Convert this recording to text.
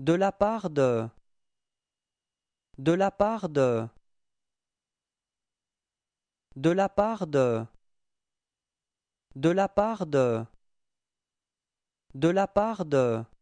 de la part de de la part de de la part de de la part de de la part de